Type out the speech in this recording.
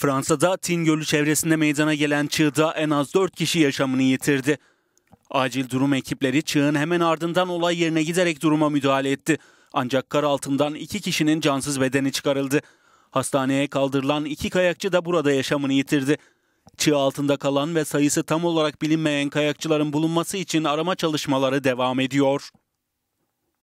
Fransa'da Tin Gölü çevresinde meydana gelen çığda en az 4 kişi yaşamını yitirdi. Acil durum ekipleri çığın hemen ardından olay yerine giderek duruma müdahale etti. Ancak kar altından iki kişinin cansız bedeni çıkarıldı. Hastaneye kaldırılan iki kayakçı da burada yaşamını yitirdi. Çığ altında kalan ve sayısı tam olarak bilinmeyen kayakçıların bulunması için arama çalışmaları devam ediyor.